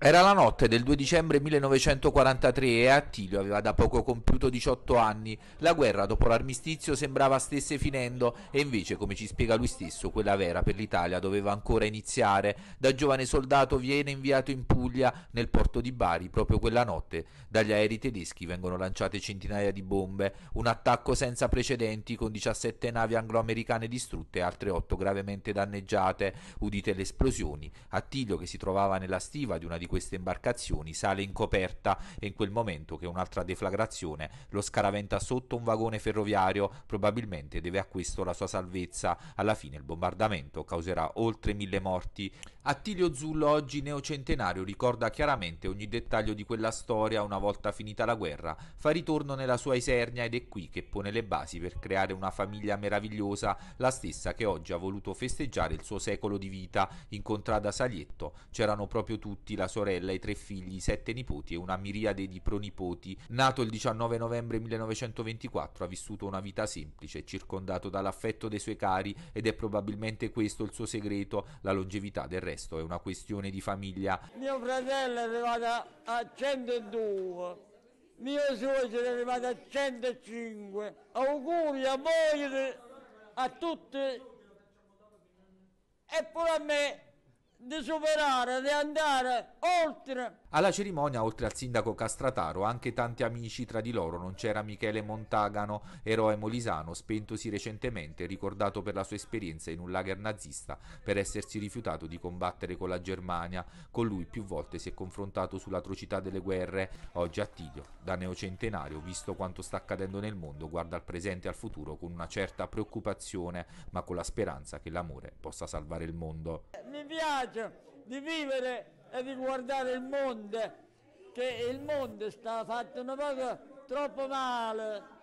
Era la notte del 2 dicembre 1943 e Attilio aveva da poco compiuto 18 anni. La guerra dopo l'armistizio sembrava stesse finendo e invece, come ci spiega lui stesso, quella vera per l'Italia doveva ancora iniziare. Da giovane soldato viene inviato in Puglia, nel porto di Bari, proprio quella notte. Dagli aerei tedeschi vengono lanciate centinaia di bombe, un attacco senza precedenti con 17 navi anglo-americane distrutte e altre 8 gravemente danneggiate. Udite le esplosioni. Attilio, che si trovava nella stiva di una di queste imbarcazioni sale in coperta e in quel momento che un'altra deflagrazione lo scaraventa sotto un vagone ferroviario, probabilmente deve a questo la sua salvezza. Alla fine il bombardamento causerà oltre mille morti. Attilio Zullo, oggi neocentenario, ricorda chiaramente ogni dettaglio di quella storia una volta finita la guerra, fa ritorno nella sua Isernia ed è qui che pone le basi per creare una famiglia meravigliosa, la stessa che oggi ha voluto festeggiare il suo secolo di vita. In contrada Salietto c'erano proprio tutti la sua sorella, i tre figli, i sette nipoti e una miriade di pronipoti. Nato il 19 novembre 1924, ha vissuto una vita semplice, circondato dall'affetto dei suoi cari ed è probabilmente questo il suo segreto. La longevità del resto è una questione di famiglia. Mio fratello è arrivato a 102 mio suocero è arrivato a 105. Auguri a voi, a tutti e pure a me di superare, di andare oltre alla cerimonia, oltre al sindaco Castrataro, anche tanti amici tra di loro non c'era Michele Montagano, eroe molisano, spentosi recentemente, ricordato per la sua esperienza in un lager nazista per essersi rifiutato di combattere con la Germania. Con lui più volte si è confrontato sull'atrocità delle guerre. Oggi a Tidio, da neocentenario, visto quanto sta accadendo nel mondo, guarda al presente e al futuro con una certa preoccupazione, ma con la speranza che l'amore possa salvare il mondo. Mi piace di vivere e di guardare il mondo, che il mondo sta fatto un po' troppo male.